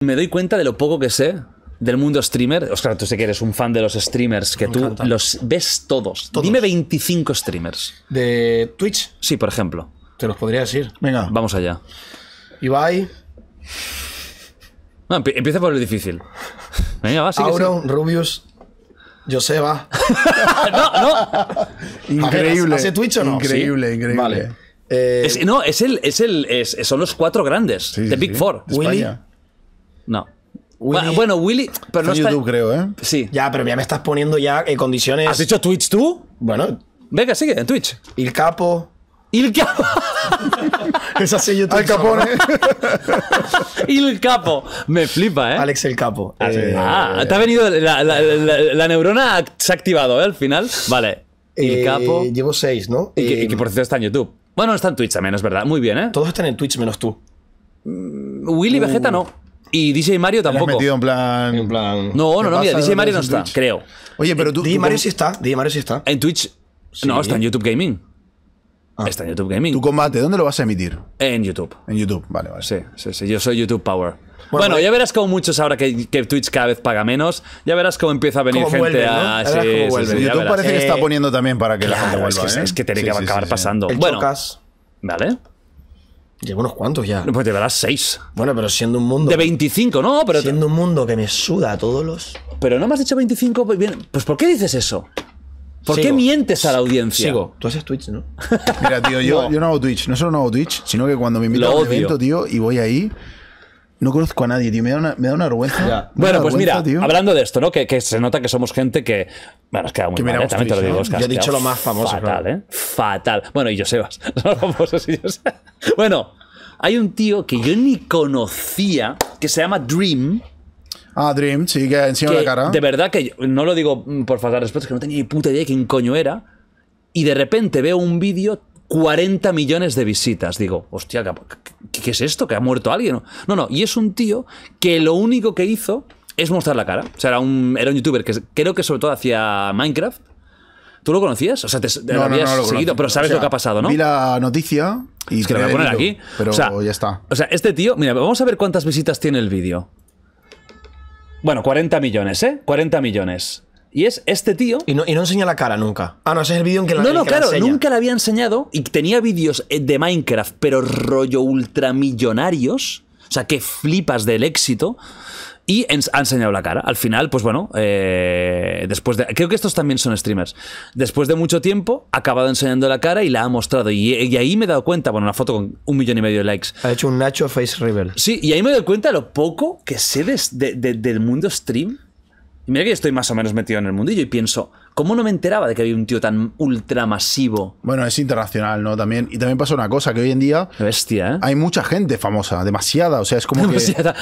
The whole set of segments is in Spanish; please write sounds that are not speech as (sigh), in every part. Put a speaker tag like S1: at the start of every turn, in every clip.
S1: Me doy cuenta de lo poco que sé del mundo streamer. Oscar, tú sé que eres un fan de los streamers, que tú los ves todos. Dime 25 streamers. ¿De Twitch? Sí, por ejemplo. Te los podría decir. Venga. Vamos allá. Ibai. No, empieza por el difícil. Venga, va, Auron, Rubius, Joseba. (laughs) no, no. (laughs) Increíble. ¿Hace Twitch o no? Increíble, increíble. Vale. Eh, no, es el, es el, son los cuatro grandes de The Big Four. Willy. No. bueno, Willy, pero YouTube, creo, ¿eh? Sí. Ya, pero ya me estás poniendo ya en eh, condiciones. ¿Has dicho Twitch tú? Bueno. Venga, sigue, en Twitch. Il Capo. Il Capo.
S2: (laughs) es así YouTube.
S1: (laughs) Il el Capo. Me flipa, ¿eh? Alex el Capo. ah, eh, ah te ha venido. La, neurona se ha activado, ¿eh? Al final. Vale. El Capo. Llevo seis, ¿no? Y por cierto está en YouTube. Bueno, está en Twitch también, es verdad. Muy bien, ¿eh? Todos están en Twitch menos tú. Mm, Willy uh. Vegeta no. Y DJ Mario tampoco. metido en plan, No, no, no, mira, DJ Mario no está, creo. Oye, pero eh, tú. DJ Mario sí está, DJ Mario sí está. En Twitch. No, está en YouTube Gaming. Ah. Está en YouTube Gaming. ¿Tu combate dónde lo vas a emitir? En YouTube. En YouTube, vale, vale. Sí, sí, sí. Yo soy YouTube Power. Bueno, eh, ya verás cómo muchos ahora que, Twitch cada vez paga menos, ya verás cómo empieza a venir gente a. Sí, sí, sí, YouTube parece que está eh, poniendo
S2: también para que la gente vuelva. Es que, ¿eh? es que tiene que acabar pasando. bueno, Vale.
S1: Llevo unos cuantos ya. Pues llevarás seis. Bueno, pero siendo un mundo. De 25, ¿no? Pero siendo un mundo que me suda a todos los. Pero no me has dicho 25. Pues, bien, pues ¿por qué dices eso?
S2: ¿Por qué mientes a la audiencia? Sigo. Tú haces Twitch, ¿no? Mira, tío, yo (laughs) no. yo no hago Twitch. No solo no hago Twitch, sino que cuando me invitan a un evento, tío, y voy ahí. No conozco a nadie, tío. Me da una, me da una vergüenza. bueno, pues mira, hablando
S1: de esto, ¿no? Que, se nota que somos gente que. Bueno, es que muy mal, ¿eh? también te lo digo, Yo he dicho lo más famoso. Fatal, ¿eh? Fatal. Bueno, y Josebas. Son (laughs) famosos Bueno, hay un tío que yo ni conocía que se llama Dream. Ah, Dream, sí, que encima de la cara. De verdad que no lo digo por falta de respeto, que no tenía ni puta idea de quién coño era. Y de repente veo un vídeo 40 millones de visitas. Digo, hostia, ¿qué, es esto? ¿Que ha muerto alguien? No, no, y es un tío que lo único que hizo es mostrar la cara. O sea, era un, youtuber que creo que sobre todo hacía Minecraft. ¿Tú lo conocías? O sea, te, lo habías seguido, pero sabes lo que ha pasado, ¿no? Vi
S2: la noticia y voy a poner aquí. Pero ya
S1: está. O sea, este tío, mira, vamos a ver cuántas visitas tiene el vídeo. Bueno, 40 millones, ¿eh? 40 millones. Y es este tío. Y no, enseña la cara nunca. Ah, no, es el vídeo en que la No, no, claro, nunca la había enseñado. Y tenía vídeos eh, de Minecraft, pero rollo ultramillonarios. O sea, que flipas del éxito. Y ha enseñado la cara. Al final, pues bueno, eh, después de. Creo que estos también son streamers. Después de mucho tiempo, ha acabado enseñando la cara y la ha mostrado. Y, ahí me he dado cuenta, bueno, una foto con un millón y medio de likes. Ha hecho un Nacho Face Rebel. Sí, y ahí me he dado cuenta lo poco que sé del mundo stream y mira que estoy más o menos metido en el mundillo y pienso, ¿Cómo no me enteraba de que había un tío tan ultramasivo?
S2: Bueno, es internacional, ¿no? También. Y también pasa una cosa, que hoy en día. Bestia, ¿eh? Hay mucha gente famosa, demasiada. O sea, es como. (laughs) Que...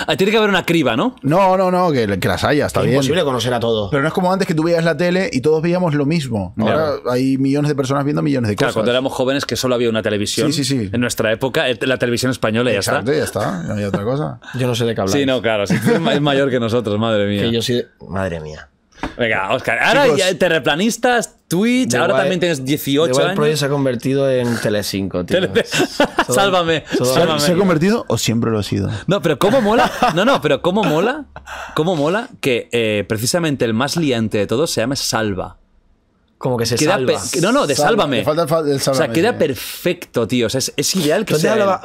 S1: Ah, tiene que haber una criba, ¿no? No, no, no, que, las haya, está es imposible conocer a todos.
S2: Pero no es como antes que tú veías la tele y todos veíamos lo mismo. Ahora hay millones de personas viendo millones de cosas. Claro, cuando
S1: éramos jóvenes que solo había una televisión. Sí, sí, sí. En nuestra época, eh, la televisión española ya está. ya
S2: está. No había otra cosa. Yo no sé de qué hablar. Sí, no,
S1: claro. es mayor que nosotros, madre mía. yo sí. Madre mía. Venga, Oscar, ahora ya ya terreplanistas,
S2: Twitch, ahora también tienes 18 The el proyecto se ha convertido en Tele5, tío. Tele (laughs) sálvame, sálvame, ¿Se ha convertido o siempre lo ha sido? No,
S1: pero ¿cómo mola? No, no, pero ¿cómo mola? ¿Cómo mola que eh, precisamente el más liante de todos se llama Salva? Como que se queda salva. No, no, de Sálvame.
S2: O sea, queda
S1: perfecto, tío. es, es ideal que sea.